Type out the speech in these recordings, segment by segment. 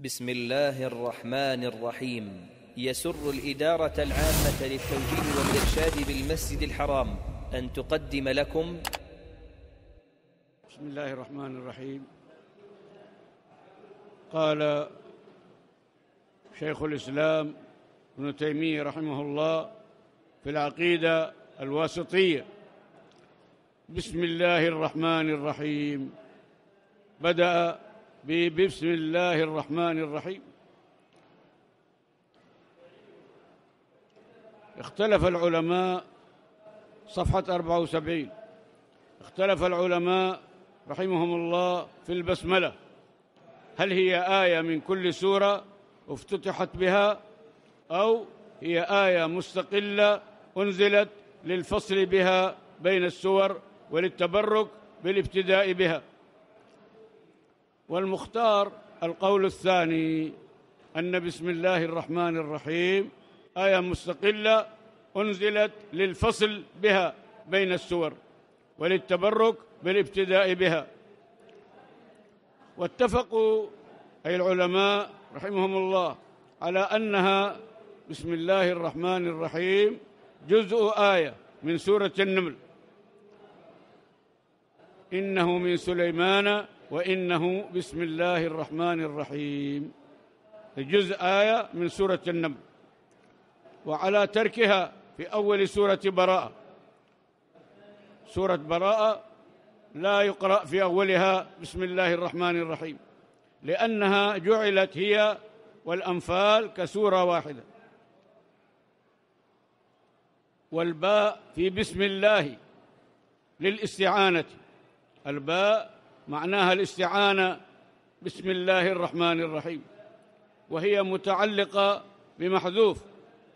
بسم الله الرحمن الرحيم يسر الإدارة العامة للتوجيه والإرشاد بالمسجد الحرام أن تقدم لكم بسم الله الرحمن الرحيم قال شيخ الإسلام ابن تيمية رحمه الله في العقيدة الواسطية بسم الله الرحمن الرحيم بدأ بسم الله الرحمن الرحيم اختلف العلماء صفحة 74 اختلف العلماء رحمهم الله في البسملة هل هي آية من كل سورة افتتحت بها أو هي آية مستقلة أنزلت للفصل بها بين السور وللتبرك بالابتداء بها والمختار القول الثاني أن بسم الله الرحمن الرحيم آية مستقلة أنزلت للفصل بها بين السور وللتبرك بالابتداء بها واتفقوا أي العلماء رحمهم الله على أنها بسم الله الرحمن الرحيم جزء آية من سورة النمل إنه من سليمان وإنه بسم الله الرحمن الرحيم جزء آية من سورة النمل وعلى تركها في أول سورة براءة سورة براءة لا يقرأ في أولها بسم الله الرحمن الرحيم لأنها جعلت هي والأنفال كسورة واحدة والباء في بسم الله للاستعانة الباء معناها الاستعانة بسم الله الرحمن الرحيم وهي متعلقة بمحذوف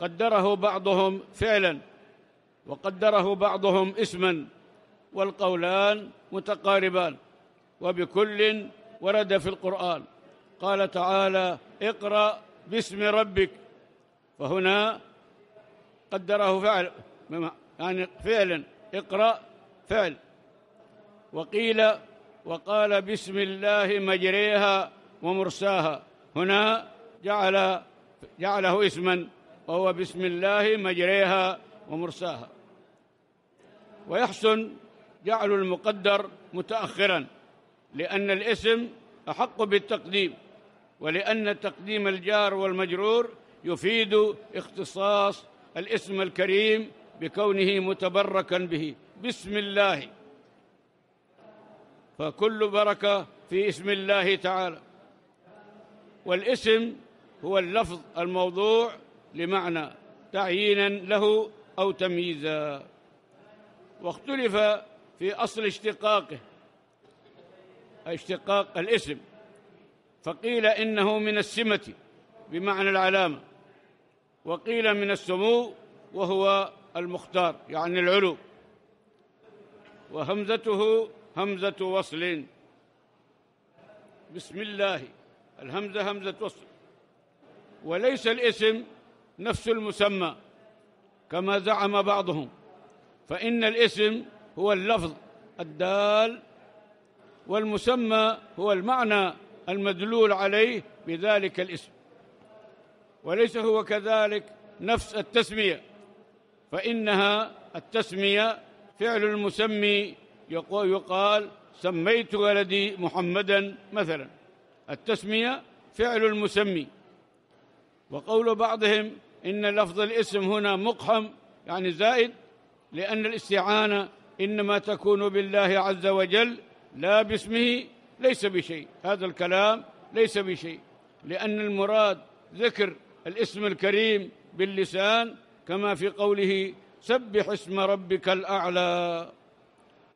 قدره بعضهم فعلا وقدره بعضهم اسما والقولان متقاربان وبكل ورد في القرآن قال تعالى اقرأ باسم ربك فهنا قدره فعل يعني فعلا اقرأ فعل وقيل وقال بسم الله مجريها ومرساها هنا جعل جعله اسما وهو بسم الله مجريها ومرساها ويحسن جعل المقدر متأخرا لأن الاسم أحق بالتقديم ولأن تقديم الجار والمجرور يفيد اختصاص الاسم الكريم بكونه متبركا به بسم الله فكل بركة في اسم الله تعالى والاسم هو اللفظ الموضوع لمعنى تعيينا له أو تمييزا واختلف في أصل اشتقاقه اشتقاق الاسم فقيل إنه من السمة بمعنى العلامة وقيل من السمو وهو المختار يعني العلو وهمزته همزة وصل بسم الله الهمزة همزة وصل وليس الاسم نفس المسمى كما زعم بعضهم فإن الاسم هو اللفظ الدال والمسمى هو المعنى المدلول عليه بذلك الاسم وليس هو كذلك نفس التسمية فإنها التسمية فعل المسمي يقول يقال سميت ولدي محمدا مثلا التسمية فعل المسمي وقول بعضهم إن لفظ الاسم هنا مقحم يعني زائد لأن الاستعانة إنما تكون بالله عز وجل لا باسمه ليس بشيء هذا الكلام ليس بشيء لأن المراد ذكر الاسم الكريم باللسان كما في قوله سبح اسم ربك الأعلى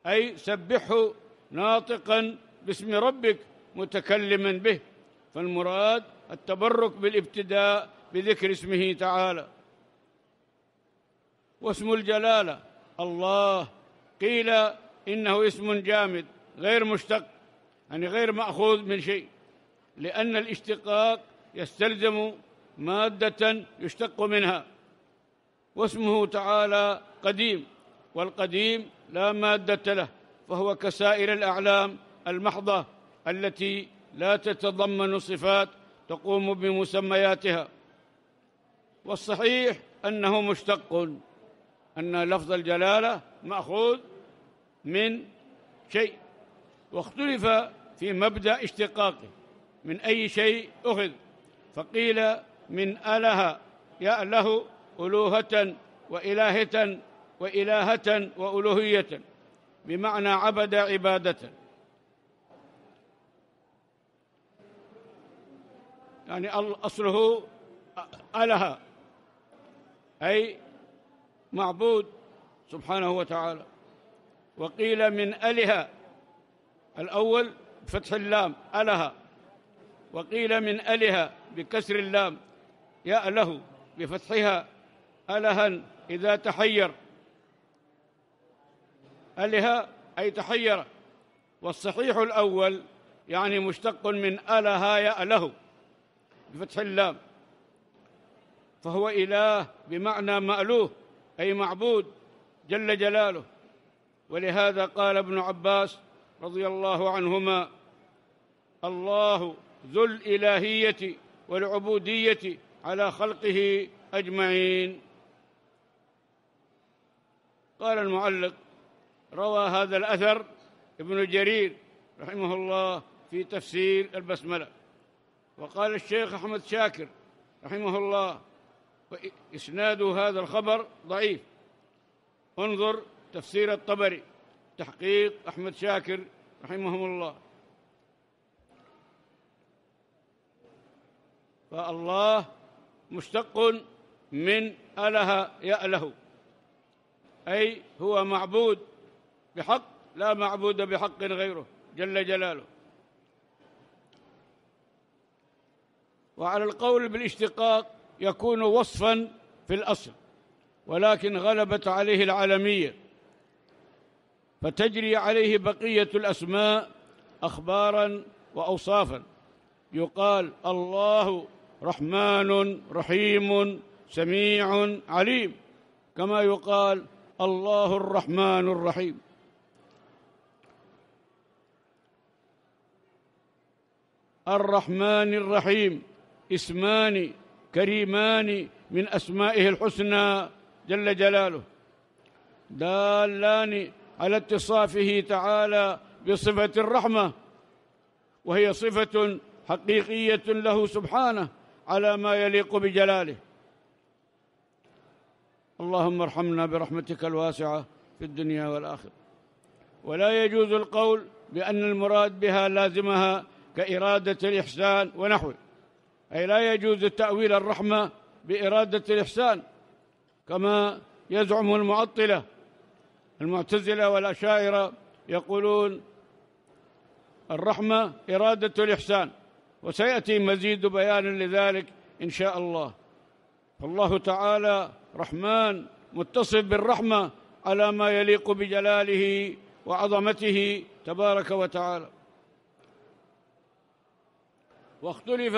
أي سبحه ناطقا باسم ربك متكلما به فالمراد التبرك بالابتداء بذكر اسمه تعالى واسم الجلاله الله قيل انه اسم جامد غير مشتق يعني غير ماخوذ من شيء لان الاشتقاق يستلزم ماده يشتق منها واسمه تعالى قديم والقديم لا مادة له فهو كسائر الأعلام المحضة التي لا تتضمن صفات تقوم بمسمياتها والصحيح أنه مشتق أن لفظ الجلالة مأخوذ من شيء واختلف في مبدأ اشتقاقه من أي شيء أخذ فقيل من أله يأله ألوهة وإلهة وإلهة وألوهية بمعنى عبد عبادة يعني أصله أله أي معبود سبحانه وتعالى وقيل من أله الأول بفتح اللام أله وقيل من أله بكسر اللام يا له بفتحها ألها إذا تحير أله أي تحير والصحيح الأول يعني مشتق من أله يأله بفتح اللام فهو إله بمعنى مألوه أي معبود جل جلاله ولهذا قال ابن عباس رضي الله عنهما الله ذو الإلهية والعبودية على خلقه أجمعين قال المعلق روى هذا الأثر ابن جرير رحمه الله في تفسير البسملة وقال الشيخ أحمد شاكر رحمه الله إسناد هذا الخبر ضعيف انظر تفسير الطبري تحقيق أحمد شاكر رحمهم الله فالله مشتق من أله يأله أي هو معبود بحق لا معبود بحق غيره جل جلاله وعلى القول بالاشتقاق يكون وصفا في الأصل ولكن غلبت عليه العالمية فتجري عليه بقية الأسماء أخبارا وأوصافا يقال الله رحمن رحيم سميع عليم كما يقال الله الرحمن الرحيم الرحمن الرحيم اسمان كريمان من أسمائه الحسنى جل جلاله دالان على اتصافه تعالى بصفة الرحمة وهي صفة حقيقية له سبحانه على ما يليق بجلاله اللهم ارحمنا برحمتك الواسعة في الدنيا والآخرة ولا يجوز القول بأن المراد بها لازمها كإرادة الإحسان ونحوه أي لا يجوز تأويل الرحمة بإرادة الإحسان كما يزعم المعطلة المعتزلة والأشاعرة يقولون الرحمة إرادة الإحسان وسيأتي مزيد بيان لذلك إن شاء الله فالله تعالى رحمن متصف بالرحمة على ما يليق بجلاله وعظمته تبارك وتعالى واختلف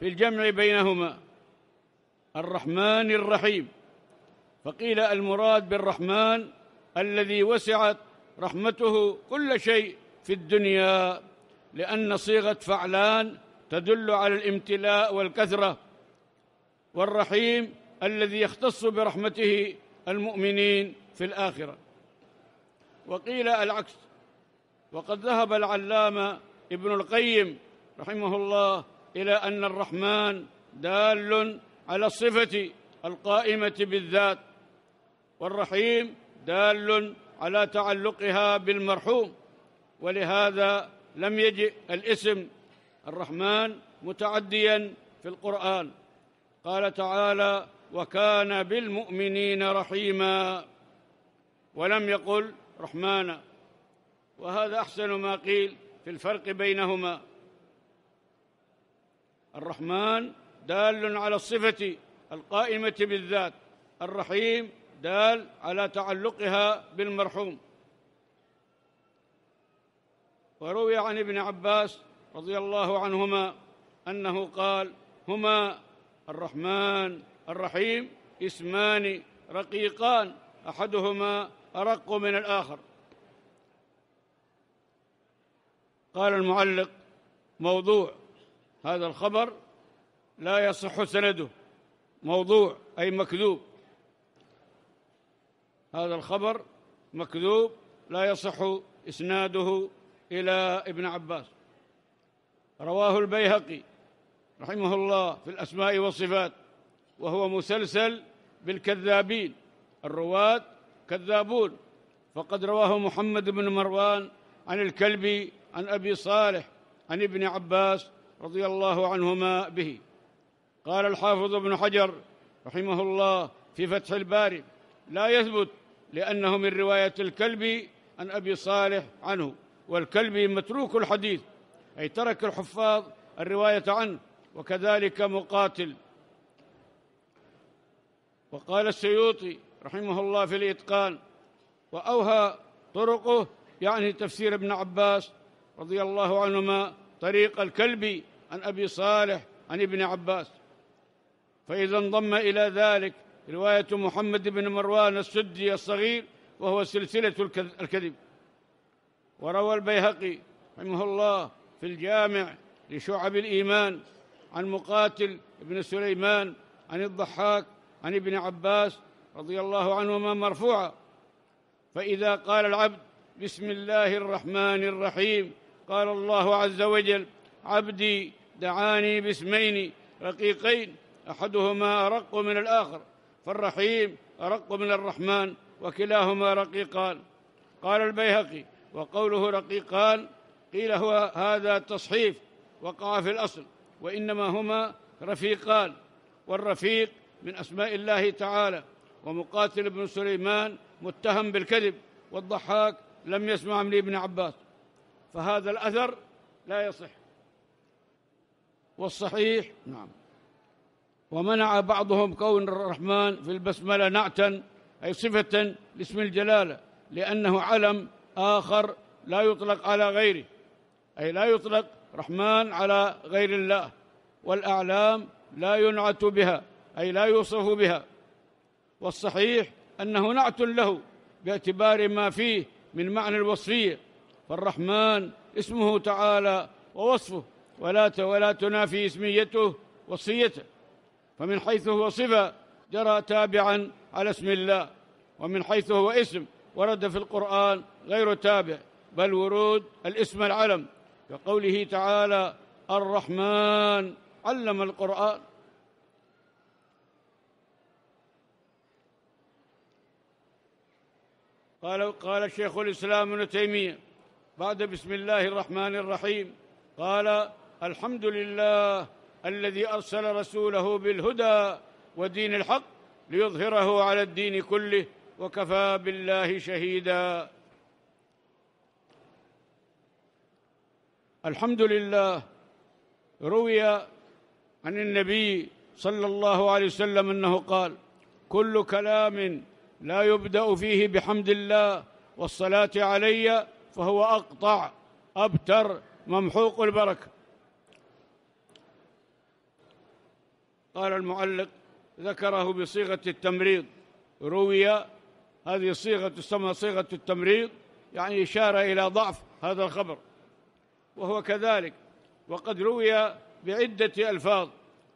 في الجمع بينهما الرحمن الرحيم فقيل المراد بالرحمن الذي وسعت رحمته كل شيء في الدنيا لأن صيغة فعلان تدل على الامتلاء والكثرة والرحيم الذي يختص برحمته المؤمنين في الآخرة وقيل العكس وقد ذهب العلامة ابن القيم رحمه الله إلى أن الرحمن دال على الصفة القائمة بالذات والرحيم دال على تعلقها بالمرحوم ولهذا لم يجئ الاسم الرحمن متعديا في القرآن قال تعالى وكان بالمؤمنين رحيما ولم يقل رحمانا وهذا أحسن ما قيل في الفرق بينهما الرحمن دال على الصفة القائمة بالذات الرحيم دال على تعلقها بالمرحوم وروي عن ابن عباس رضي الله عنهما أنه قال هما الرحمن الرحيم اسمان رقيقان أحدهما أرق من الآخر قال المعلق موضوع هذا الخبر لا يصح سنده موضوع أي مكذوب هذا الخبر مكذوب لا يصح إسناده إلى ابن عباس رواه البيهقي رحمه الله في الأسماء والصفات وهو مسلسل بالكذابين الرواة كذابون فقد رواه محمد بن مروان عن الكلبي عن أبي صالح عن ابن عباس رضي الله عنهما به قال الحافظ ابن حجر رحمه الله في فتح الباري لا يثبت لأنه من رواية الكلبي عن أبي صالح عنه والكلبي متروك الحديث أي ترك الحفاظ الرواية عنه وكذلك مقاتل وقال السيوطي رحمه الله في الإتقان وأوهى طرقه يعني تفسير ابن عباس رضي الله عنهما طريق الكلبي عن أبي صالح عن ابن عباس فإذا انضم إلى ذلك رواية محمد بن مروان السدي الصغير وهو سلسلة الكذب وروى البيهقي رحمه الله في الجامع لشعب الإيمان عن مقاتل بن سليمان عن الضحاك عن ابن عباس رضي الله عنهما مرفوعا فإذا قال العبد بسم الله الرحمن الرحيم قال الله عز وجل عبدي دعاني باسمين رقيقين أحدهما أرق من الآخر فالرحيم أرق من الرحمن وكلاهما رقيقان قال البيهقي وقوله رقيقان قيل هو هذا التصحيف وقع في الأصل وإنما هما رفيقان والرفيق من أسماء الله تعالى ومقاتل بن سليمان متهم بالكذب والضحاك لم يسمع من ابن عباس فهذا الأثر لا يصح والصحيح نعم ومنع بعضهم كون الرحمن في البسملة نعتا أي صفة لاسم الجلالة لأنه علم آخر لا يطلق على غيره أي لا يطلق رحمن على غير الله والأعلام لا ينعت بها أي لا يوصف بها والصحيح أنه نعت له باعتبار ما فيه من معنى الوصفية فالرحمن اسمه تعالى ووصفه ولا ولا تنافي اسميته وصيته فمن حيث هو صفة جرى تابعا على اسم الله ومن حيث هو اسم ورد في القرآن غير تابع بل ورود الاسم العلم كقوله تعالى الرحمن علم القرآن قال قال شيخ الإسلام ابن تيمية بعد بسم الله الرحمن الرحيم قال الحمد لله الذي أرسل رسوله بالهدى ودين الحق ليظهره على الدين كله وكفى بالله شهيدا الحمد لله روي عن النبي صلى الله عليه وسلم أنه قال كل كلام لا يبدأ فيه بحمد الله والصلاة علي فهو أقطع أبتر ممحوق البركة قال المعلق ذكره بصيغة التمريض روي هذه الصيغة تسمى صيغة التمريض يعني إشارة إلى ضعف هذا الخبر وهو كذلك وقد روي بعدة ألفاظ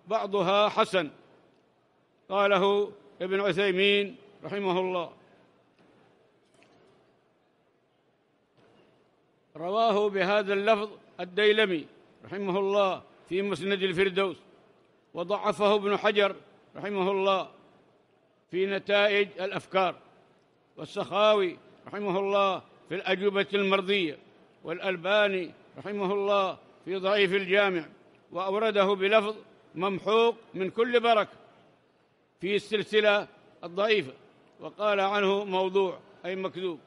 بعضها حسن قاله ابن عثيمين رحمه الله رواه بهذا اللفظ الديلمي رحمه الله في مسند الفردوس وضعفه ابن حجر رحمه الله في نتائج الأفكار والسخاوي رحمه الله في الأجوبة المرضية والألباني رحمه الله في ضعيف الجامع وأورده بلفظ ممحوق من كل بركة في السلسلة الضعيفة وقال عنه موضوع أي مكذوب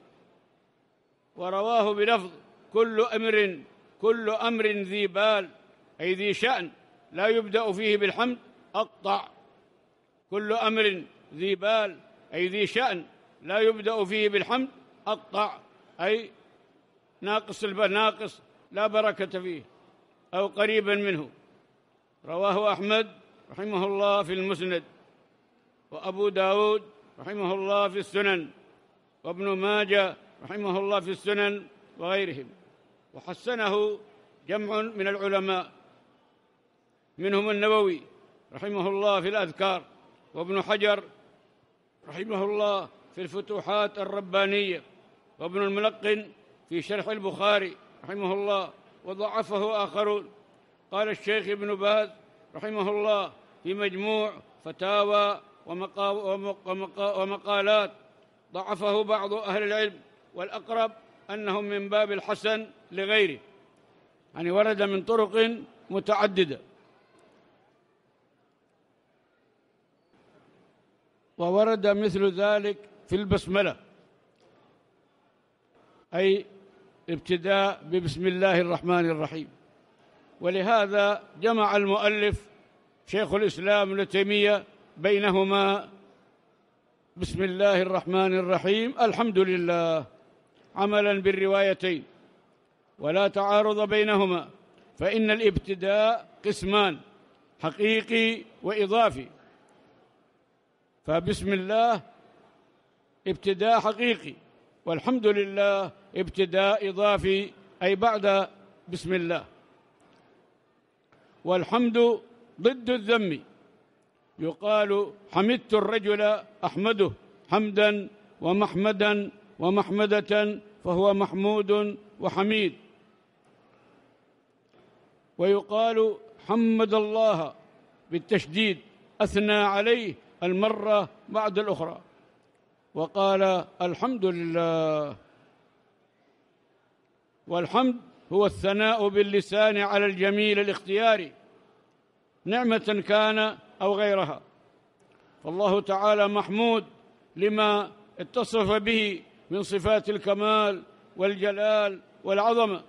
ورواه بلفظ كل أمر كل أمر ذي بال أي ذي شأن لا يبدأ فيه بالحمد أقطع كل أمر ذي بال أي ذي شأن لا يبدأ فيه بالحمد أقطع أي ناقص ناقص لا بركة فيه أو قريبا منه رواه أحمد رحمه الله في المسند وأبو داود رحمه الله في السنن وابن ماجه رحمه الله في السنن وغيرهم وحسنه جمع من العلماء منهم النووي رحمه الله في الأذكار وابن حجر رحمه الله في الفتوحات الربانية وابن الملقن في شرح البخاري رحمه الله وضعفه آخرون قال الشيخ ابن باز رحمه الله في مجموع فتاوى ومقالات ضعفه بعض أهل العلم والأقرب أنهم من باب الحسن لغيره يعني ورد من طرق متعدده وورد مثل ذلك في البسملة أي ابتداء ببسم الله الرحمن الرحيم ولهذا جمع المؤلف شيخ الإسلام ابن تيمية بينهما بسم الله الرحمن الرحيم الحمد لله عملا بالروايتين ولا تعارض بينهما فإن الابتداء قسمان حقيقي وإضافي فبسم الله ابتداء حقيقي والحمد لله ابتداء إضافي أي بعد بسم الله والحمد ضد الذم يقال حمدت الرجل أحمده حمدا ومحمدا ومحمدة فهو محمود وحميد ويقال حمد الله بالتشديد أثنى عليه المرة بعد الأخرى وقال الحمد لله والحمد هو الثناء باللسان على الجميل الاختياري نعمة كان أو غيرها فالله تعالى محمود لما اتصف به من صفات الكمال والجلال والعظمة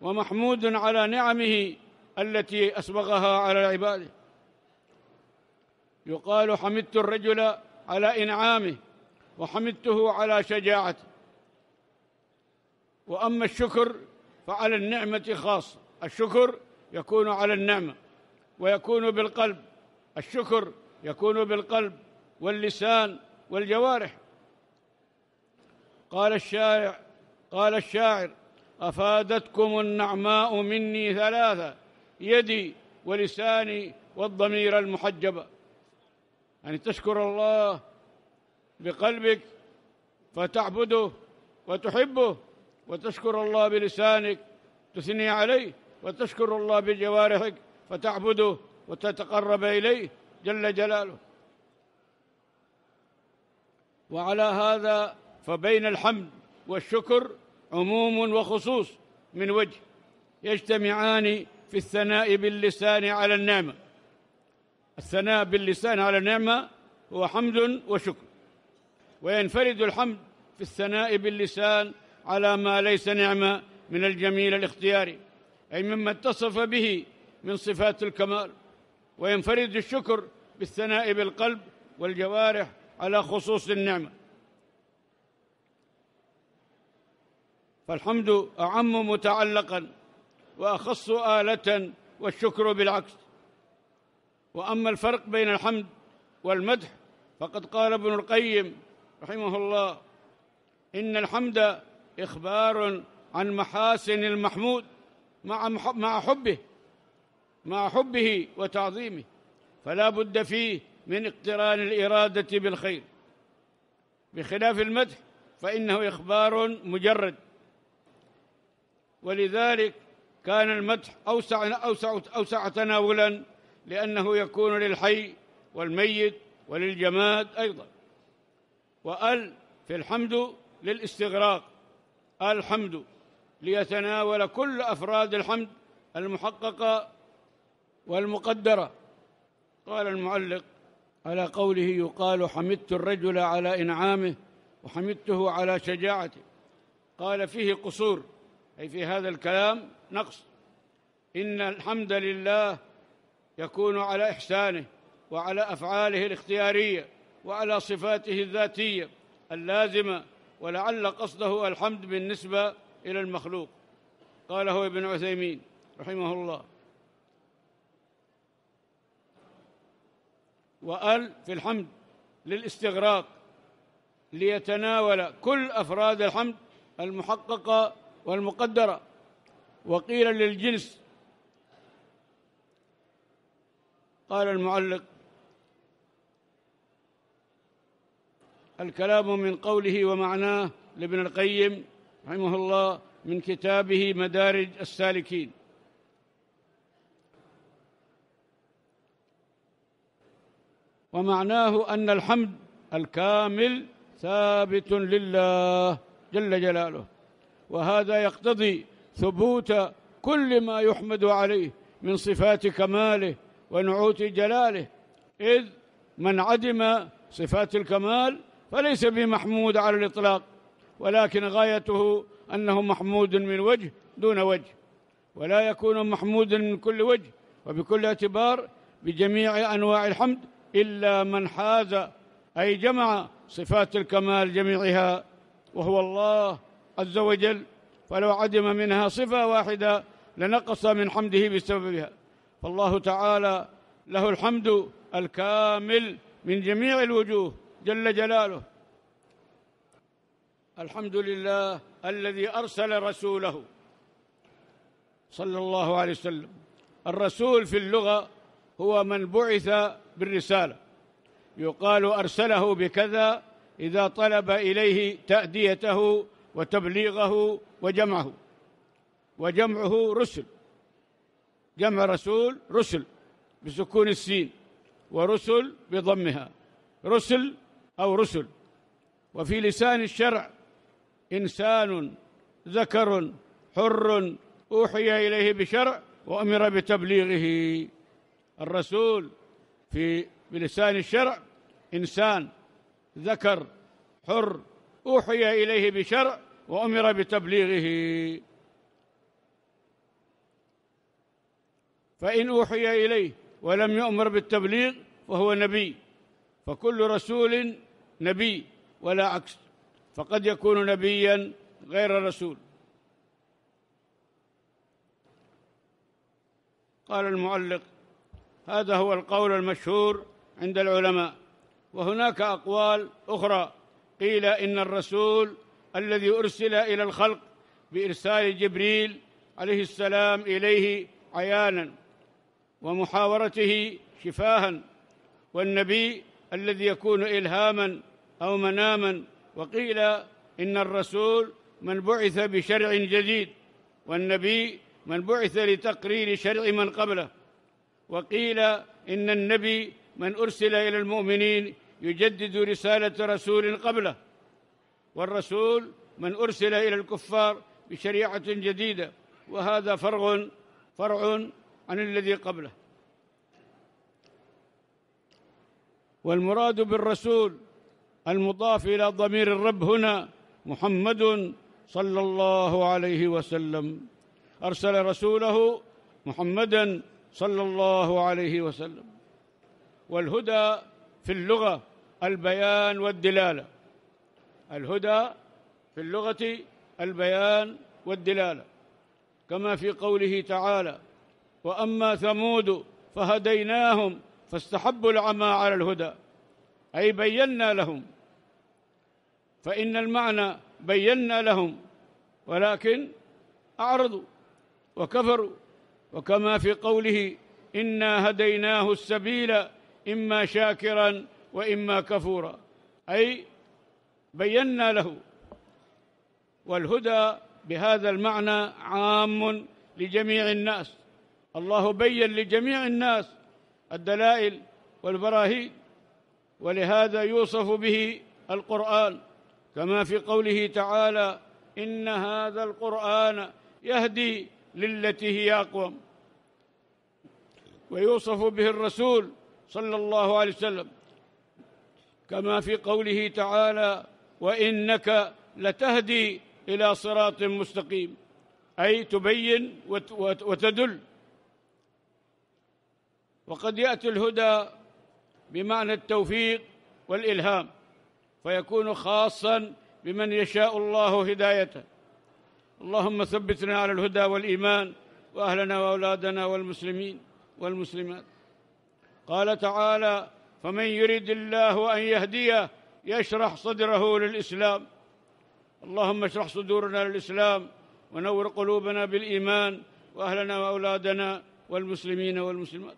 ومحمود على نعمه التي أسبغها على عباده يقال حمدت الرجل على إنعامه وحمدته على شجاعته وأما الشكر فعلى النعمة خاصه الشكر يكون على النعمة ويكون بالقلب الشكر يكون بالقلب واللسان والجوارح قال الشاعر قال الشاعر أفادتكم النعماء مني ثلاثة يدي ولساني والضمير المحجبه أن تشكر الله بقلبك فتعبده وتحبه وتشكر الله بلسانك تثني عليه وتشكر الله بجوارحك فتعبده وتتقرب إليه جل جلاله وعلى هذا فبين الحمد والشكر عموم وخصوص من وجه يجتمعان في الثناء باللسان على النعمه الثناء باللسان على النعمة هو حمد وشكر وينفرد الحمد في الثناء باللسان على ما ليس نعمة من الجميل الاختياري أي مما اتصف به من صفات الكمال وينفرد الشكر بالثناء بالقلب والجوارح على خصوص النعمة فالحمد أعم متعلقا وأخص آلة والشكر بالعكس وأما الفرق بين الحمد والمدح فقد قال ابن القيم رحمه الله إن الحمد إخبار عن محاسن المحمود مع مع حبه مع حبه وتعظيمه فلا بد فيه من اقتران الإرادة بالخير بخلاف المدح فإنه إخبار مجرد ولذلك كان المدح أوسع أوسع أوسع تناولا لأنه يكون للحي والميت وللجماد أيضا وأل في الحمد للاستغراق الحمد ليتناول كل أفراد الحمد المحققة والمقدرة قال المعلق على قوله يقال حمدت الرجل على إنعامه وحمدته على شجاعته قال فيه قصور أي في هذا الكلام نقص إن الحمد لله يكون على إحسانه وعلى أفعاله الاختيارية وعلى صفاته الذاتية اللازمة ولعل قصده الحمد بالنسبة إلى المخلوق قاله ابن عثيمين رحمه الله وقال في الحمد للاستغراق ليتناول كل أفراد الحمد المحققة والمقدرة وقيل للجنس قال المعلق الكلام من قوله ومعناه لابن القيم رحمه الله من كتابه مدارج السالكين ومعناه أن الحمد الكامل ثابت لله جل جلاله وهذا يقتضي ثبوت كل ما يحمد عليه من صفات كماله ونعوت جلاله إذ من عدم صفات الكمال فليس بمحمود على الإطلاق ولكن غايته أنه محمود من وجه دون وجه ولا يكون محمودا من كل وجه وبكل اعتبار بجميع أنواع الحمد إلا من حاز أي جمع صفات الكمال جميعها وهو الله عز وجل فلو عدم منها صفة واحدة لنقص من حمده بسببها فالله تعالى له الحمد الكامل من جميع الوجوه جل جلاله الحمد لله الذي ارسل رسوله صلى الله عليه وسلم الرسول في اللغه هو من بعث بالرساله يقال ارسله بكذا اذا طلب اليه تاديته وتبليغه وجمعه وجمعه رسل جمع رسول رسل بسكون السين ورسل بضمها رسل أو رسل وفي لسان الشرع إنسان ذكر حر أوحي إليه بشرع وأمر بتبليغه الرسول في بلسان الشرع إنسان ذكر حر أوحي إليه بشرع وأمر بتبليغه فإن أوحي إليه ولم يؤمر بالتبليغ فهو نبي فكل رسول نبي ولا عكس فقد يكون نبيا غير رسول قال المعلق هذا هو القول المشهور عند العلماء وهناك أقوال أخرى قيل إن الرسول الذي أرسل إلى الخلق بإرسال جبريل عليه السلام إليه عيانا ومحاورته شفاها والنبي الذي يكون إلهاما أو مناما وقيل إن الرسول من بعث بشرع جديد والنبي من بعث لتقرير شرع من قبله وقيل إن النبي من أرسل إلى المؤمنين يجدد رسالة رسول قبله والرسول من أرسل إلى الكفار بشريعة جديدة وهذا فرع فرع عن الذي قبله والمراد بالرسول المضاف إلى ضمير الرب هنا محمد صلى الله عليه وسلم أرسل رسوله محمدا صلى الله عليه وسلم والهدى في اللغة البيان والدلالة الهدى في اللغة البيان والدلالة كما في قوله تعالى واما ثمود فهديناهم فاستحبوا العمى على الهدى اي بينا لهم فان المعنى بينا لهم ولكن اعرضوا وكفروا وكما في قوله انا هديناه السبيل اما شاكرا واما كفورا اي بينا له والهدى بهذا المعنى عام لجميع الناس الله بين لجميع الناس الدلائل والبراهين ولهذا يوصف به القرآن كما في قوله تعالى إن هذا القرآن يهدي للتي هي أقوم ويوصف به الرسول صلى الله عليه وسلم كما في قوله تعالى وإنك لتهدي إلى صراط مستقيم أي تبين وتدل وقد يأتي الهدى بمعنى التوفيق والإلهام فيكون خاصا بمن يشاء الله هدايته اللهم ثبتنا على الهدى والإيمان وأهلنا وأولادنا والمسلمين والمسلمات قال تعالى فمن يرد الله أن يهديه يشرح صدره للإسلام اللهم اشرح صدورنا للإسلام ونور قلوبنا بالإيمان وأهلنا وأولادنا والمسلمين والمسلمات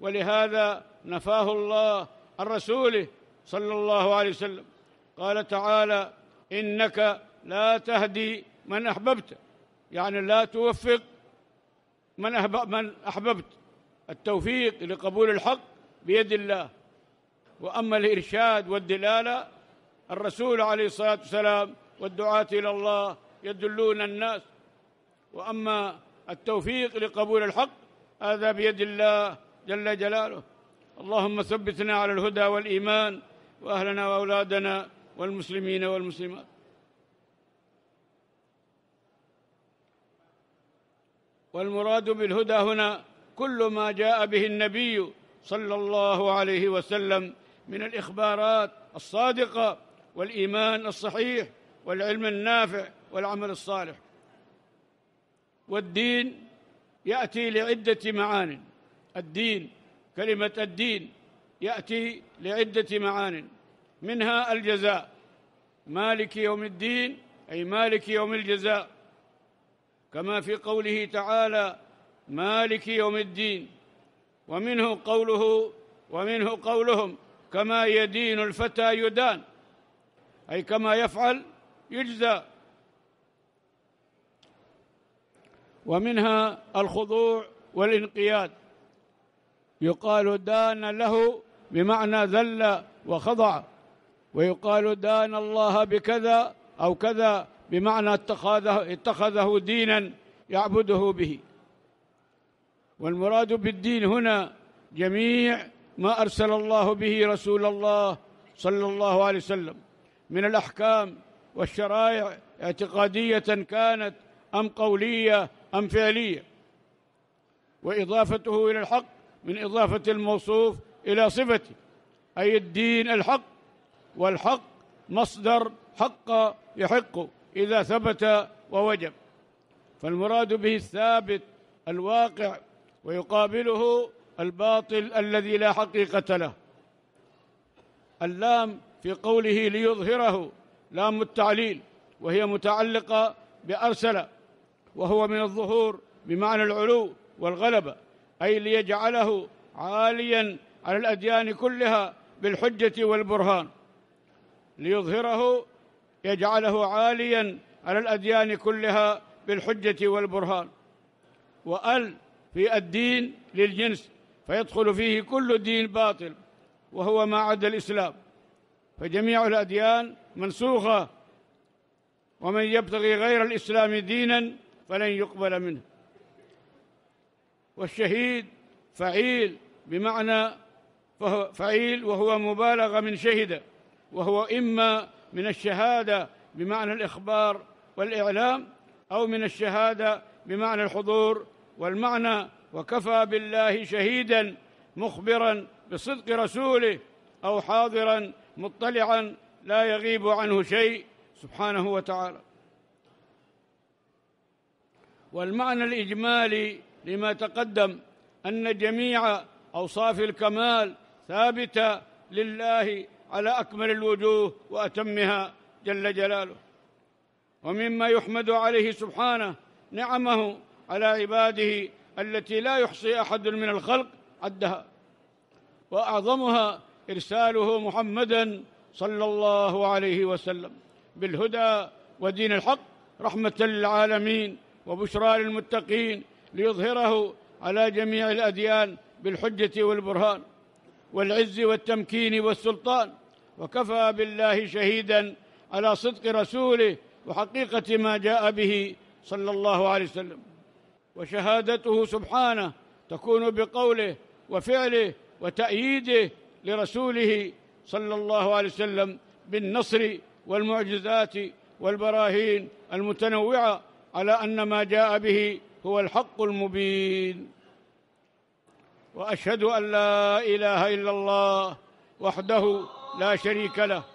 ولهذا نفاه الله عن رسوله صلى الله عليه وسلم قال تعالى انك لا تهدي من احببت يعني لا توفق من من احببت التوفيق لقبول الحق بيد الله واما الارشاد والدلاله الرسول عليه الصلاه والسلام والدعاه الى الله يدلون الناس واما التوفيق لقبول الحق هذا بيد الله جل جلاله اللهم ثبتنا على الهدى والإيمان وأهلنا وأولادنا والمسلمين والمسلمات والمراد بالهدى هنا كل ما جاء به النبي صلى الله عليه وسلم من الإخبارات الصادقة والإيمان الصحيح والعلم النافع والعمل الصالح والدين يأتي لعدة معانٍ الدين كلمة الدين يأتي لعدة معان منها الجزاء مالك يوم الدين أي مالك يوم الجزاء كما في قوله تعالى مالك يوم الدين ومنه قوله ومنه قولهم كما يدين الفتى يدان أي كما يفعل يجزى ومنها الخضوع والانقياد يقال دان له بمعنى ذل وخضع ويقال دان الله بكذا أو كذا بمعنى اتخذه, اتخذه دينا يعبده به والمراد بالدين هنا جميع ما أرسل الله به رسول الله صلى الله عليه وسلم من الأحكام والشرائع اعتقادية كانت أم قولية أم فعلية وإضافته إلى الحق من إضافة الموصوف إلى صفته أي الدين الحق والحق مصدر حق يحق إذا ثبت ووجب فالمراد به الثابت الواقع ويقابله الباطل الذي لا حقيقة له اللام في قوله ليظهره لام التعليل وهي متعلقة بأرسل وهو من الظهور بمعنى العلو والغلبة أي ليجعله عاليا على الأديان كلها بالحجة والبرهان ليظهره يجعله عاليا على الأديان كلها بالحجة والبرهان وأل في الدين للجنس فيدخل فيه كل دين باطل وهو ما عدا الإسلام فجميع الأديان منسوخة ومن يبتغي غير الإسلام دينا فلن يقبل منه والشهيد فعيل بمعنى فعيل وهو مبالغة من شهد وهو إما من الشهادة بمعنى الإخبار والإعلام أو من الشهادة بمعنى الحضور والمعنى وكفى بالله شهيدا مخبرا بصدق رسوله أو حاضرا مطلعا لا يغيب عنه شيء سبحانه وتعالى والمعنى الإجمالي لما تقدم ان جميع اوصاف الكمال ثابته لله على اكمل الوجوه واتمها جل جلاله ومما يحمد عليه سبحانه نعمه على عباده التي لا يحصي احد من الخلق عدها واعظمها ارساله محمدا صلى الله عليه وسلم بالهدى ودين الحق رحمه للعالمين وبشرى للمتقين ليظهره على جميع الأديان بالحجة والبرهان والعز والتمكين والسلطان وكفى بالله شهيدا على صدق رسوله وحقيقة ما جاء به صلى الله عليه وسلم وشهادته سبحانه تكون بقوله وفعله وتأييده لرسوله صلى الله عليه وسلم بالنصر والمعجزات والبراهين المتنوعة على أن ما جاء به هو الحق المبين واشهد ان لا اله الا الله وحده لا شريك له